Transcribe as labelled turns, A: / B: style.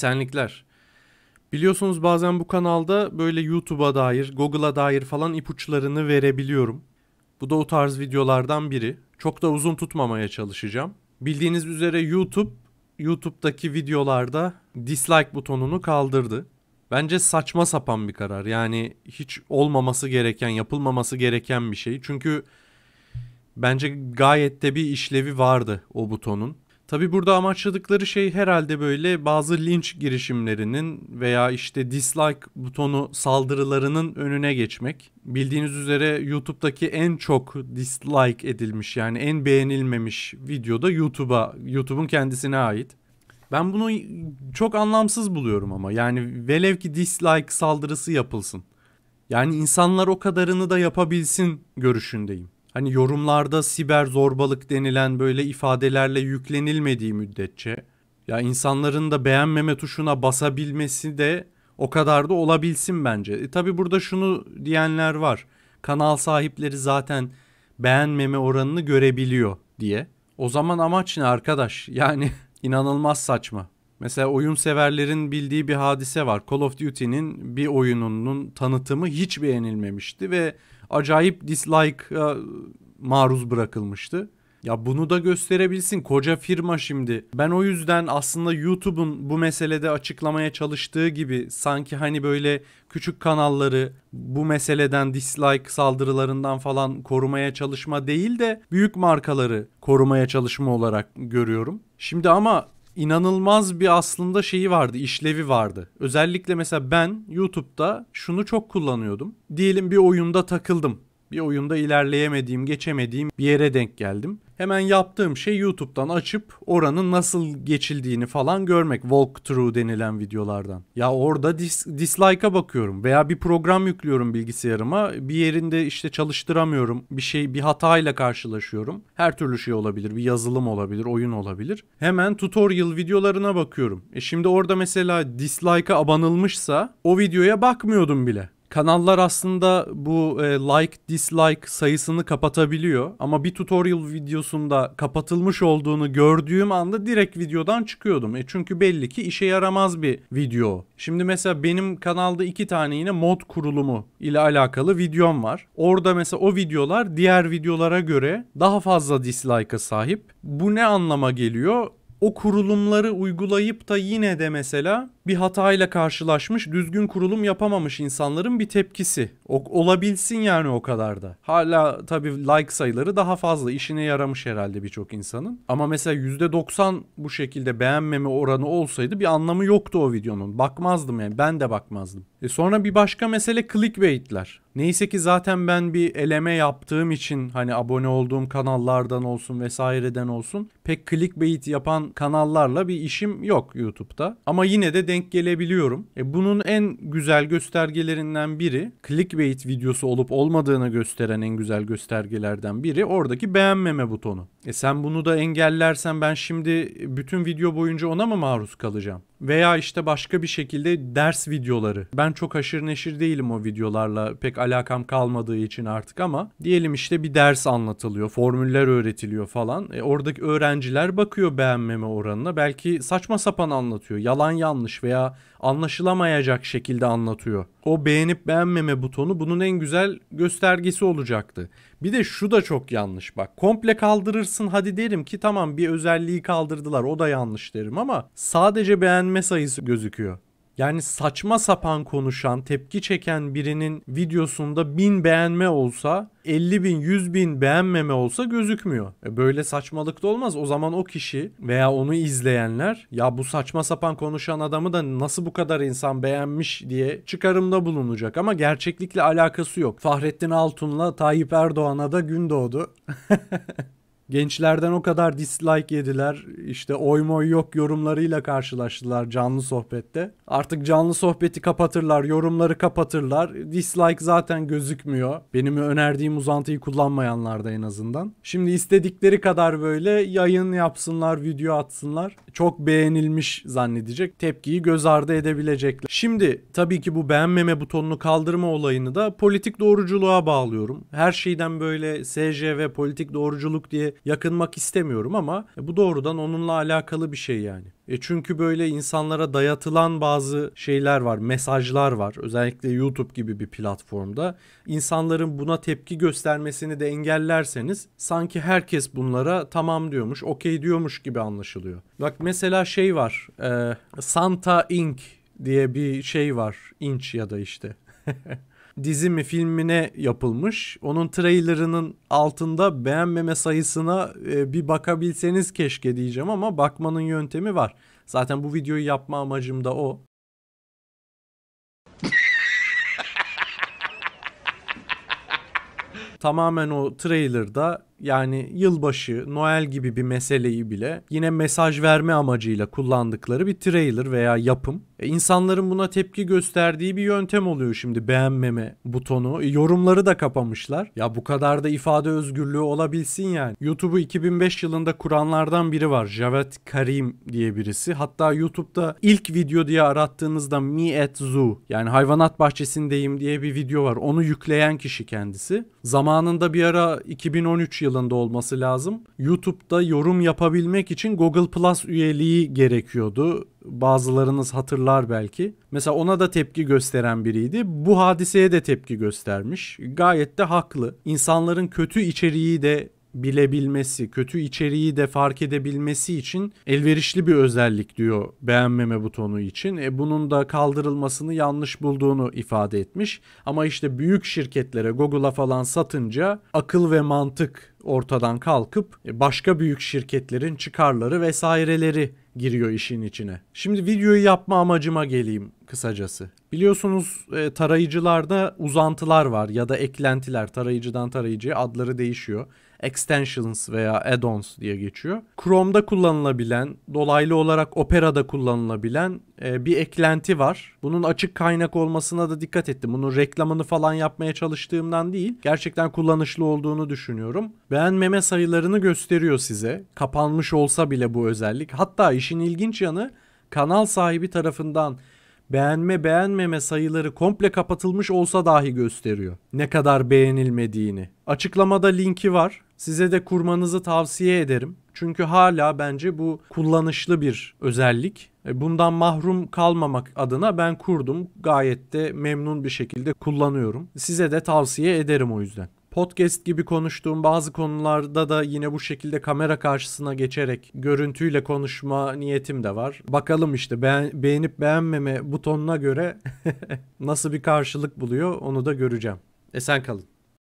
A: Esenlikler. Biliyorsunuz bazen bu kanalda böyle YouTube'a dair, Google'a dair falan ipuçlarını verebiliyorum. Bu da o tarz videolardan biri. Çok da uzun tutmamaya çalışacağım. Bildiğiniz üzere YouTube, YouTube'daki videolarda dislike butonunu kaldırdı. Bence saçma sapan bir karar. Yani hiç olmaması gereken, yapılmaması gereken bir şey. Çünkü bence gayet de bir işlevi vardı o butonun. Tabi burada amaçladıkları şey herhalde böyle bazı linç girişimlerinin veya işte dislike butonu saldırılarının önüne geçmek. Bildiğiniz üzere YouTube'daki en çok dislike edilmiş yani en beğenilmemiş videoda YouTube'a, YouTube'un kendisine ait. Ben bunu çok anlamsız buluyorum ama yani velev ki dislike saldırısı yapılsın. Yani insanlar o kadarını da yapabilsin görüşündeyim hani yorumlarda siber zorbalık denilen böyle ifadelerle yüklenilmediği müddetçe ya insanların da beğenmeme tuşuna basabilmesi de o kadar da olabilsin bence. E tabi burada şunu diyenler var. Kanal sahipleri zaten beğenmeme oranını görebiliyor diye. O zaman amaç ne arkadaş? Yani inanılmaz saçma. Mesela oyun severlerin bildiği bir hadise var. Call of Duty'nin bir oyununun tanıtımı hiç beğenilmemişti ve acayip dislike e, maruz bırakılmıştı. Ya bunu da gösterebilsin koca firma şimdi. Ben o yüzden aslında YouTube'un bu meselede açıklamaya çalıştığı gibi sanki hani böyle küçük kanalları bu meseleden dislike saldırılarından falan korumaya çalışma değil de büyük markaları korumaya çalışma olarak görüyorum. Şimdi ama inanılmaz bir aslında şeyi vardı, işlevi vardı. Özellikle mesela ben YouTube'da şunu çok kullanıyordum. Diyelim bir oyunda takıldım. Bir oyunda ilerleyemediğim, geçemediğim bir yere denk geldim. Hemen yaptığım şey YouTube'dan açıp oranın nasıl geçildiğini falan görmek. Walkthrough denilen videolardan. Ya orada dis dislike'a bakıyorum veya bir program yüklüyorum bilgisayarıma. Bir yerinde işte çalıştıramıyorum. Bir şey bir hatayla karşılaşıyorum. Her türlü şey olabilir. Bir yazılım olabilir, oyun olabilir. Hemen tutorial videolarına bakıyorum. E şimdi orada mesela dislike'a abanılmışsa o videoya bakmıyordum bile. Kanallar aslında bu e, like dislike sayısını kapatabiliyor ama bir tutorial videosunda kapatılmış olduğunu gördüğüm anda direkt videodan çıkıyordum. E çünkü belli ki işe yaramaz bir video. Şimdi mesela benim kanalda iki tane yine mod kurulumu ile alakalı videom var. Orada mesela o videolar diğer videolara göre daha fazla dislike'a sahip. Bu ne anlama geliyor? o kurulumları uygulayıp da yine de mesela bir hatayla karşılaşmış, düzgün kurulum yapamamış insanların bir tepkisi. O, olabilsin yani o kadar da. Hala tabii like sayıları daha fazla. işine yaramış herhalde birçok insanın. Ama mesela %90 bu şekilde beğenmeme oranı olsaydı bir anlamı yoktu o videonun. Bakmazdım yani. Ben de bakmazdım. E sonra bir başka mesele clickbaitler. Neyse ki zaten ben bir eleme yaptığım için hani abone olduğum kanallardan olsun vesaireden olsun pek clickbait yapan kanallarla bir işim yok YouTube'da. Ama yine de denk gelebiliyorum. E bunun en güzel göstergelerinden biri clickbait videosu olup olmadığını gösteren en güzel göstergelerden biri oradaki beğenmeme butonu. E sen bunu da engellersen ben şimdi bütün video boyunca ona mı maruz kalacağım? Veya işte başka bir şekilde ders videoları. Ben çok aşırı neşir değilim o videolarla pek alakam kalmadığı için artık ama diyelim işte bir ders anlatılıyor, formüller öğretiliyor falan. E oradaki öğrenciler bakıyor beğenmeme oranına. Belki saçma sapan anlatıyor, yalan yanlış veya anlaşılamayacak şekilde anlatıyor. O beğenip beğenmeme butonu bunun en güzel göstergesi olacaktı. Bir de şu da çok yanlış bak. Komple kaldırırsın hadi derim ki tamam bir özelliği kaldırdılar o da yanlış derim ama sadece beğenme sayısı gözüküyor. Yani saçma sapan konuşan, tepki çeken birinin videosunda bin beğenme olsa 50 bin 100 bin beğenmeme olsa gözükmüyor. E böyle saçmalık da olmaz. O zaman o kişi veya onu izleyenler ya bu saçma sapan konuşan adamı da nasıl bu kadar insan beğenmiş diye çıkarımda bulunacak. Ama gerçeklikle alakası yok. Fahrettin Altun'la Tayyip Erdoğan'a da gün doğdu. Gençlerden o kadar dislike yediler. İşte oy moy yok yorumlarıyla karşılaştılar canlı sohbette. Artık canlı sohbeti kapatırlar, yorumları kapatırlar. Dislike zaten gözükmüyor. Benim önerdiğim uzantıyı kullanmayanlarda en azından. Şimdi istedikleri kadar böyle yayın yapsınlar, video atsınlar. Çok beğenilmiş zannedecek. Tepkiyi göz ardı edebilecekler. Şimdi tabii ki bu beğenmeme butonunu kaldırma olayını da politik doğruculuğa bağlıyorum. Her şeyden böyle SJV politik doğruculuk diye yakınmak istemiyorum ama e, bu doğrudan onunla alakalı bir şey yani. E çünkü böyle insanlara dayatılan bazı şeyler var, mesajlar var. Özellikle YouTube gibi bir platformda. insanların buna tepki göstermesini de engellerseniz sanki herkes bunlara tamam diyormuş, okey diyormuş gibi anlaşılıyor. Bak mesela şey var, e, Santa Inc diye bir şey var. Inch ya da işte. dizi mi filmine yapılmış. Onun trailerının altında beğenmeme sayısına e, bir bakabilseniz keşke diyeceğim ama bakmanın yöntemi var. Zaten bu videoyu yapma amacım da o. Tamamen o trailerda yani yılbaşı, Noel gibi bir meseleyi bile yine mesaj verme amacıyla kullandıkları bir trailer veya yapım. E, insanların buna tepki gösterdiği bir yöntem oluyor şimdi beğenmeme butonu. E, yorumları da kapamışlar. Ya bu kadar da ifade özgürlüğü olabilsin yani. YouTube'u 2005 yılında kuranlardan biri var. Javed Karim diye birisi. Hatta YouTube'da ilk video diye arattığınızda Me at Zoo yani hayvanat bahçesindeyim diye bir video var. Onu yükleyen kişi kendisi. Zamanında bir ara 2013 yılında olması lazım. YouTube'da yorum yapabilmek için Google Plus üyeliği gerekiyordu bazılarınız hatırlar belki. Mesela ona da tepki gösteren biriydi. Bu hadiseye de tepki göstermiş. Gayet de haklı. İnsanların kötü içeriği de bilebilmesi, kötü içeriği de fark edebilmesi için elverişli bir özellik diyor beğenmeme butonu için. E, bunun da kaldırılmasını yanlış bulduğunu ifade etmiş. Ama işte büyük şirketlere Google'a falan satınca akıl ve mantık ortadan kalkıp e, başka büyük şirketlerin çıkarları vesaireleri giriyor işin içine. Şimdi videoyu yapma amacıma geleyim kısacası. Biliyorsunuz e, tarayıcılarda uzantılar var ya da eklentiler. Tarayıcıdan tarayıcıya adları değişiyor. Extensions veya add-ons diye geçiyor. Chrome'da kullanılabilen, dolaylı olarak Opera'da kullanılabilen e, bir eklenti var. Bunun açık kaynak olmasına da dikkat ettim. Bunun reklamını falan yapmaya çalıştığımdan değil, gerçekten kullanışlı olduğunu düşünüyorum. Beğenmeme sayılarını gösteriyor size. Kapanmış olsa bile bu özellik. Hatta işin ilginç yanı kanal sahibi tarafından beğenme beğenmeme sayıları komple kapatılmış olsa dahi gösteriyor. Ne kadar beğenilmediğini. Açıklamada linki var. Size de kurmanızı tavsiye ederim. Çünkü hala bence bu kullanışlı bir özellik. E, bundan mahrum kalmamak adına ben kurdum. Gayet de memnun bir şekilde kullanıyorum. Size de tavsiye ederim o yüzden podcast gibi konuştuğum bazı konularda da yine bu şekilde kamera karşısına geçerek görüntüyle konuşma niyetim de var. Bakalım işte beğen, beğenip beğenmeme butonuna göre nasıl bir karşılık buluyor onu da göreceğim. Esen kalın.